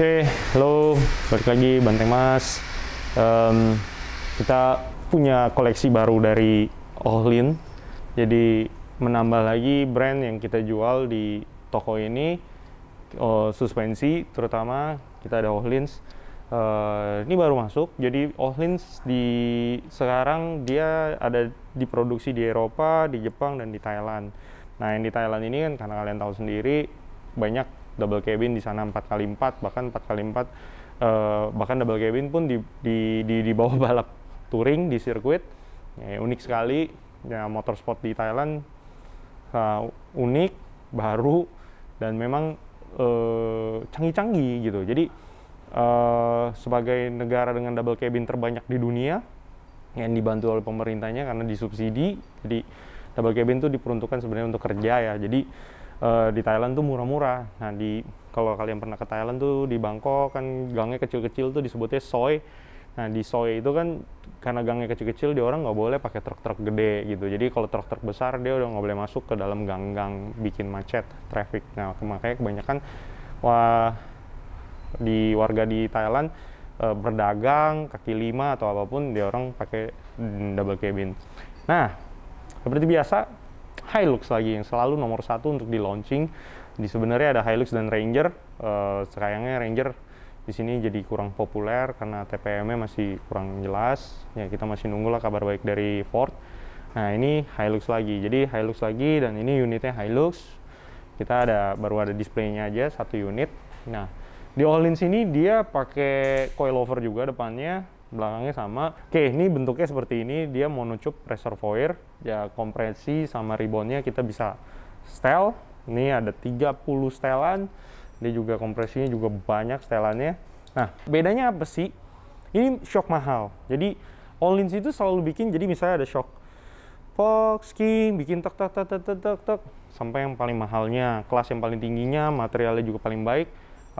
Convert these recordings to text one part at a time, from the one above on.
Oke, okay, halo, balik lagi Banteng Mas. Um, kita punya koleksi baru dari Ohlin, jadi menambah lagi brand yang kita jual di toko ini, oh, suspensi terutama kita ada Ohlins. Uh, eh, ini baru masuk, jadi Ohlins di sekarang dia ada diproduksi di Eropa, di Jepang dan di Thailand. Nah yang di Thailand ini kan karena kalian tahu sendiri banyak double cabin di sana 4x4 bahkan 4x4 uh, eh, bahkan double cabin pun di di di, di bawah balap touring di sirkuit ya, unik sekali ya motorsport di Thailand uh, unik baru dan memang canggih eh, canggih-canggih gitu jadi uh, sebagai negara dengan double cabin terbanyak di dunia yang dibantu oleh pemerintahnya karena disubsidi jadi double cabin itu diperuntukkan sebenarnya untuk kerja ya jadi Eh, di Thailand tuh murah-murah. Nah, di kalau kalian pernah ke Thailand tuh di Bangkok kan gangnya kecil-kecil tuh disebutnya soy. Nah, di soy itu kan karena gangnya kecil-kecil dia orang nggak boleh pakai truk-truk gede gitu. Jadi kalau truk-truk besar dia udah nggak boleh masuk ke dalam gang-gang bikin macet traffic. Nah, makanya kebanyakan wah di warga di Thailand eh, berdagang kaki lima atau apapun dia orang pakai double cabin. Nah, seperti biasa Hilux lagi yang selalu nomor satu untuk di launching. Di sebenarnya ada Hilux dan Ranger. Uh, sayangnya Ranger di sini jadi kurang populer karena TPM-nya masih kurang jelas. Ya kita masih nunggu lah kabar baik dari Ford. Nah ini Hilux lagi, jadi Hilux lagi dan ini unitnya Hilux. Kita ada baru ada displaynya aja satu unit. Nah di All In sini dia pakai coilover juga depannya belakangnya sama. Oke, ini bentuknya seperti ini, dia mau nucup reservoir, ya kompresi sama reboundnya kita bisa setel. Ini ada 30 setelan, dia juga kompresinya juga banyak setelannya. Nah, bedanya apa sih? Ini shock mahal, jadi in itu selalu bikin, jadi misalnya ada shock Fox, King, bikin tek tek tek tek tek tek sampai yang paling mahalnya, kelas yang paling tingginya, materialnya juga paling baik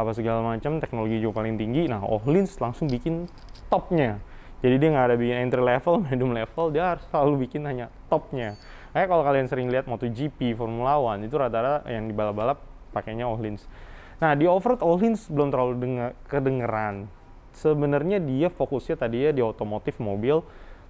apa segala macam teknologi juga paling tinggi nah Ohlins langsung bikin topnya jadi dia nggak ada bikin entry level medium level dia harus selalu bikin hanya topnya kayak kalau kalian sering lihat MotoGP Formula One itu rata-rata yang di balap-balap pakainya Ohlins nah di offroad Ohlins belum terlalu denger, kedengeran sebenarnya dia fokusnya tadi ya di otomotif mobil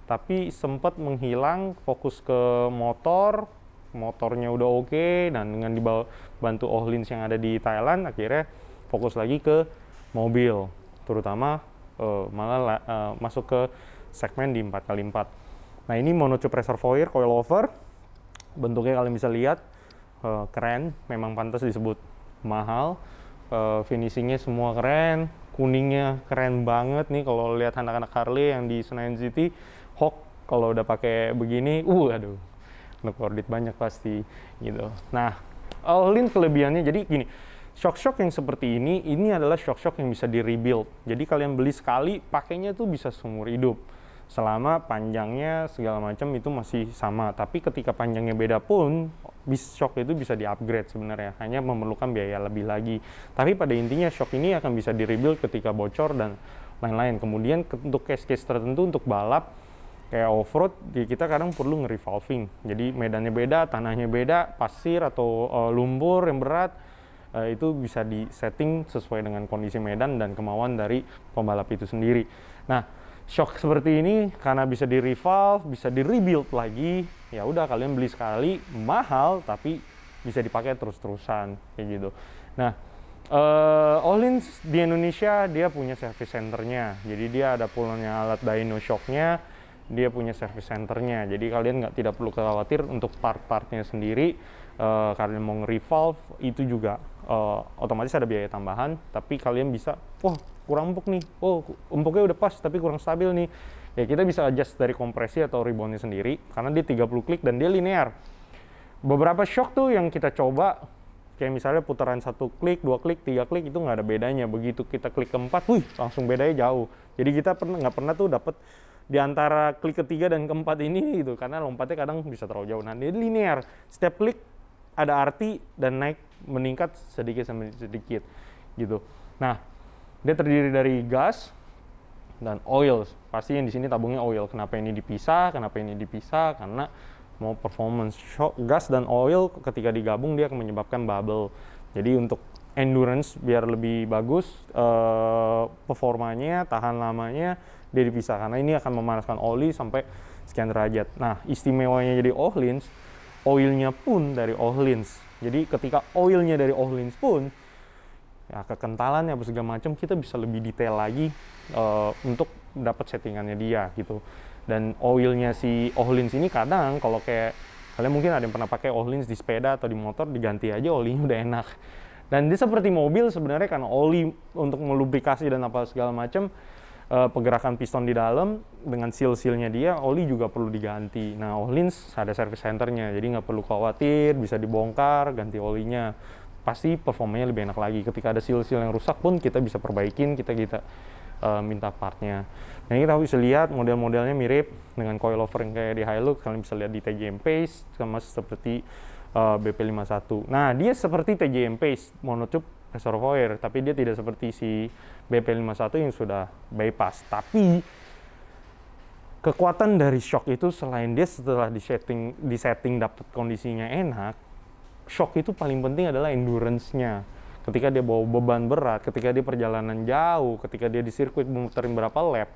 tapi sempat menghilang fokus ke motor motornya udah oke okay, dan dengan dibantu Ohlins yang ada di Thailand akhirnya fokus lagi ke mobil, terutama uh, malah uh, masuk ke segmen di 4x4. Nah ini monotube reservoir coilover, bentuknya kalian bisa lihat uh, keren, memang pantas disebut mahal, uh, finishingnya semua keren, kuningnya keren banget nih kalau lihat anak-anak Harley yang di Senayan City, Hawk kalau udah pakai begini, uh aduh, ngekordit banyak pasti gitu. Nah, all in kelebihannya jadi gini, shock-shock yang seperti ini, ini adalah shock-shock yang bisa di-rebuild. Jadi kalian beli sekali, pakainya tuh bisa seumur hidup. Selama panjangnya segala macam itu masih sama. Tapi ketika panjangnya beda pun, shock itu bisa di-upgrade sebenarnya. Hanya memerlukan biaya lebih lagi. Tapi pada intinya shock ini akan bisa di-rebuild ketika bocor dan lain-lain. Kemudian untuk case-case tertentu untuk balap, kayak off-road, kita kadang perlu nge-revolving. Jadi medannya beda, tanahnya beda, pasir atau uh, lumpur yang berat, Eh, itu bisa disetting sesuai dengan kondisi medan dan kemauan dari pembalap itu sendiri. Nah, shock seperti ini karena bisa di revolve, bisa di rebuild lagi. Ya udah kalian beli sekali, mahal tapi bisa dipakai terus-terusan kayak gitu. Nah, uh, eh, Olins di Indonesia dia punya service centernya. Jadi dia ada punya alat dyno shocknya, dia punya service centernya. Jadi kalian nggak tidak perlu khawatir untuk part-partnya sendiri. Uh, kalian mau revolve itu juga uh, otomatis ada biaya tambahan tapi kalian bisa wah kurang empuk nih oh empuknya udah pas tapi kurang stabil nih ya kita bisa adjust dari kompresi atau reboundnya sendiri karena dia 30 klik dan dia linear beberapa shock tuh yang kita coba kayak misalnya putaran satu klik, dua klik, tiga klik itu nggak ada bedanya. Begitu kita klik keempat, wih langsung bedanya jauh. Jadi kita pernah nggak pernah tuh dapet di antara klik ketiga dan keempat ini itu karena lompatnya kadang bisa terlalu jauh. Nah, dia linear. step klik ada arti dan naik meningkat sedikit sedikit gitu. Nah, dia terdiri dari gas dan oil. Pasti yang di sini tabungnya oil. Kenapa ini dipisah? Kenapa ini dipisah? Karena mau performance shock gas dan oil ketika digabung dia akan menyebabkan bubble. Jadi untuk endurance biar lebih bagus uh, performanya, tahan lamanya dia dipisah karena ini akan memanaskan oli sampai sekian derajat. Nah, istimewanya jadi Ohlins, oilnya pun dari Ohlins jadi ketika oilnya dari Ohlins pun ya kekentalannya apa segala macam kita bisa lebih detail lagi uh, untuk dapat settingannya dia gitu. Dan oilnya si Ohlins ini kadang kalau kayak kalian mungkin ada yang pernah pakai Ohlins di sepeda atau di motor diganti aja olinya udah enak. Dan dia seperti mobil sebenarnya karena oli untuk melubrikasi dan apa segala macam uh, eh, pergerakan piston di dalam dengan seal-sealnya dia, oli juga perlu diganti. Nah, Ohlins ada service centernya, jadi nggak perlu khawatir, bisa dibongkar, ganti olinya. Pasti performanya lebih enak lagi. Ketika ada seal-seal yang rusak pun kita bisa perbaikin, kita kita eh, minta partnya. Nah, ini kita bisa lihat model-modelnya mirip dengan coilover yang kayak di Hilux, kalian bisa lihat di TJM Pace sama seperti uh, eh, BP51. Nah, dia seperti TJM Pace monocoque reservoir, tapi dia tidak seperti si BP51 yang sudah bypass. Tapi kekuatan dari shock itu selain dia setelah disetting disetting dapat kondisinya enak, shock itu paling penting adalah endurance-nya. Ketika dia bawa beban berat, ketika dia perjalanan jauh, ketika dia di sirkuit memutarin berapa lap,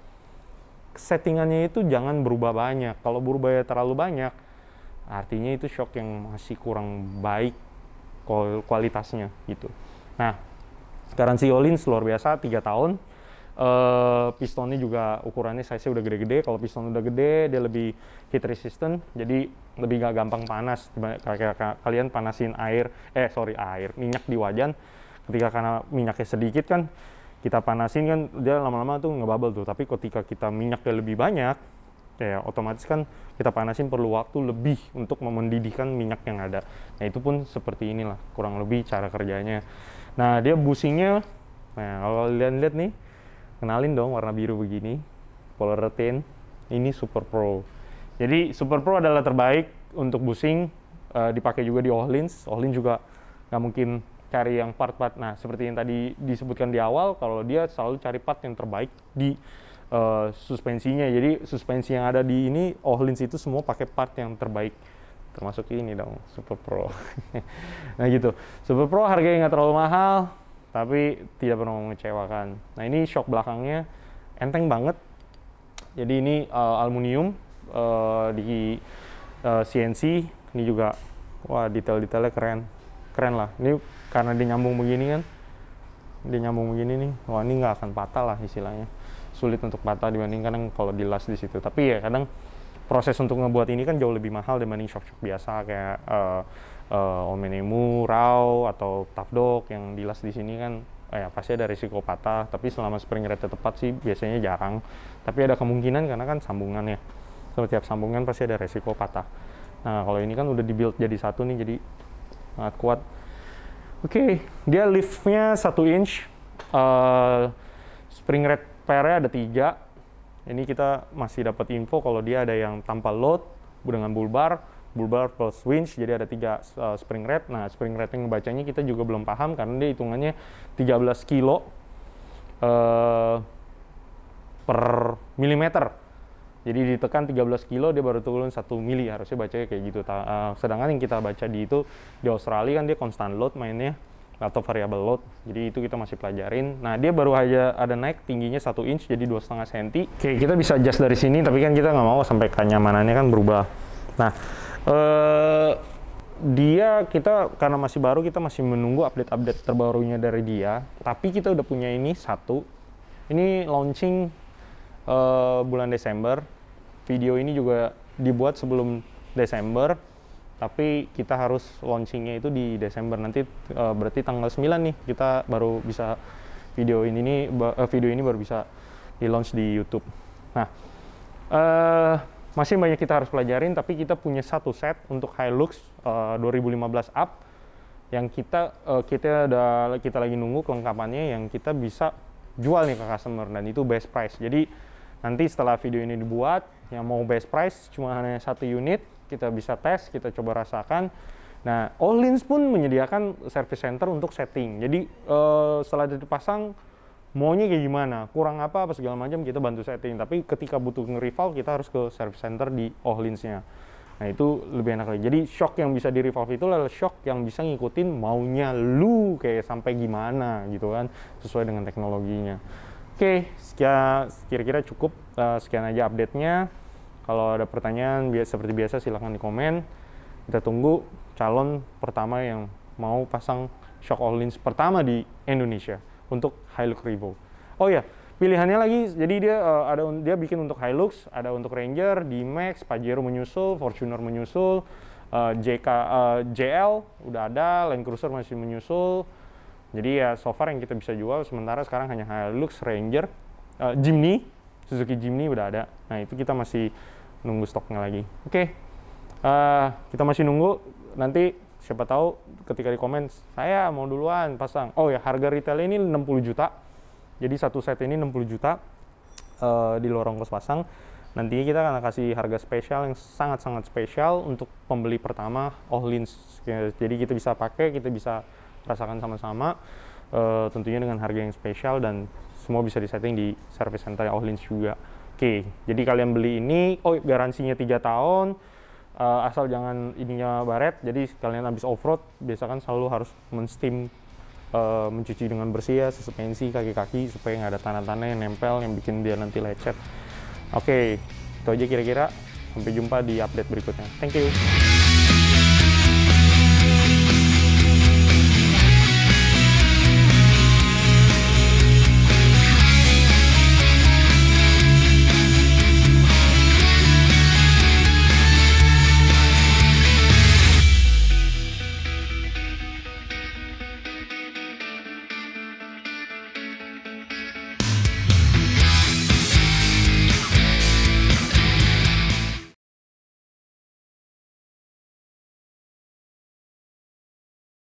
settingannya itu jangan berubah banyak. Kalau berubah ya terlalu banyak, artinya itu shock yang masih kurang baik kualitasnya gitu. Nah, garansi Yolins luar biasa 3 tahun. Uh, pistonnya juga ukurannya size udah gede-gede. Kalau piston udah gede, dia lebih heat resistant, jadi lebih gak gampang panas. Kalian panasin air, eh sorry air, minyak di wajan. Ketika karena minyaknya sedikit kan, kita panasin kan dia lama-lama tuh ngebubble tuh. Tapi ketika kita minyaknya lebih banyak, ya otomatis kan kita panasin perlu waktu lebih untuk memendidihkan minyak yang ada. Nah itu pun seperti inilah kurang lebih cara kerjanya. Nah, dia businya nah kalau kalian lihat nih, kenalin dong warna biru begini, Polar Retain. Ini Super Pro. Jadi Super Pro adalah terbaik untuk busing, uh, dipakai juga di Ohlins. Ohlins juga nggak mungkin cari yang part-part. Nah, seperti yang tadi disebutkan di awal, kalau dia selalu cari part yang terbaik di uh, suspensinya. Jadi suspensi yang ada di ini Ohlins itu semua pakai part yang terbaik termasuk ini dong Super Pro nah gitu Super Pro harganya nggak terlalu mahal tapi tidak pernah mengecewakan nah ini shock belakangnya enteng banget jadi ini uh, aluminium uh, di uh, eh, CNC ini juga wah detail-detailnya keren keren lah ini karena dia nyambung begini kan dia nyambung begini nih wah ini nggak akan patah lah istilahnya sulit untuk patah dibandingkan kalau dilas di situ tapi ya kadang proses untuk ngebuat ini kan jauh lebih mahal dibanding shock-shock biasa kayak uh, eh, uh, eh, Omenemu, Raw atau Tafdok yang dilas di sini kan eh, ya pasti ada risiko patah tapi selama spring rate tepat sih biasanya jarang tapi ada kemungkinan karena kan sambungannya setiap sambungan pasti ada risiko patah nah kalau ini kan udah dibuild jadi satu nih jadi sangat kuat oke okay. dia liftnya satu inch uh, spring rate PR-nya ada tiga ini kita masih dapat info kalau dia ada yang tanpa load dengan bulbar, bulbar plus winch, jadi ada tiga uh, spring rate. Nah, spring rate yang bacanya kita juga belum paham karena dia hitungannya 13 kilo uh, per milimeter. Jadi ditekan 13 kilo dia baru turun 1 mili harusnya bacanya kayak gitu. uh, sedangkan yang kita baca di itu di Australia kan dia constant load mainnya atau variable load. Jadi itu kita masih pelajarin. Nah, dia baru aja ada naik tingginya satu inch jadi dua setengah senti. Oke, kita bisa adjust dari sini, tapi kan kita nggak mau sampai kenyamanannya kan berubah. Nah, eh, dia kita karena masih baru kita masih menunggu update-update terbarunya dari dia. Tapi kita udah punya ini satu. Ini launching eh, bulan Desember. Video ini juga dibuat sebelum Desember tapi kita harus launchingnya itu di Desember nanti uh, berarti tanggal 9 nih kita baru bisa video ini nih uh, video ini baru bisa di launch di YouTube. Nah, uh, masih banyak kita harus pelajarin tapi kita punya satu set untuk Hilux uh, 2015 up yang kita uh, kita ada kita lagi nunggu kelengkapannya yang kita bisa jual nih ke customer dan itu best price. Jadi nanti setelah video ini dibuat yang mau best price cuma hanya satu unit kita bisa tes, kita coba rasakan. Nah, Allins pun menyediakan service center untuk setting. Jadi uh, setelah dipasang maunya kayak gimana, kurang apa apa segala macam kita bantu setting. Tapi ketika butuh nge kita harus ke service center di Allins-nya. Nah, itu lebih enak lagi. Jadi shock yang bisa di itu adalah shock yang bisa ngikutin maunya lu kayak sampai gimana gitu kan sesuai dengan teknologinya. Oke, sekian kira-kira cukup uh, sekian aja update-nya. Kalau ada pertanyaan biasa seperti biasa silahkan di komen. Kita tunggu calon pertama yang mau pasang shock all lens pertama di Indonesia untuk Hilux Revo. Oh ya, pilihannya lagi jadi dia uh, ada dia bikin untuk Hilux, ada untuk Ranger, di max Pajero menyusul, Fortuner menyusul, uh, eh, JK uh, eh, JL udah ada, Land Cruiser masih menyusul. Jadi ya so far yang kita bisa jual sementara sekarang hanya Hilux, Ranger, uh, Jimny, Suzuki Jimny udah ada. Nah, itu kita masih nunggu stoknya lagi. Oke, okay. uh, eh, kita masih nunggu. Nanti siapa tahu ketika di komen, saya mau duluan pasang. Oh ya, harga retail ini 60 juta. Jadi satu set ini 60 juta uh, di lorong kos pasang. Nantinya kita akan kasih harga spesial yang sangat-sangat spesial untuk pembeli pertama Ohlins. Jadi kita bisa pakai, kita bisa rasakan sama-sama. Uh, tentunya dengan harga yang spesial dan semua bisa disetting di service center Ohlins juga. Oke, jadi kalian beli ini, oh garansinya tiga tahun, uh, asal jangan ininya baret. Jadi kalian habis off road, biasa kan selalu harus men-steam, uh, mencuci dengan bersih ya, suspensi kaki-kaki supaya nggak ada tanah-tanah yang nempel yang bikin dia nanti lecet. Oke, itu aja kira-kira. Sampai jumpa di update berikutnya. Thank you.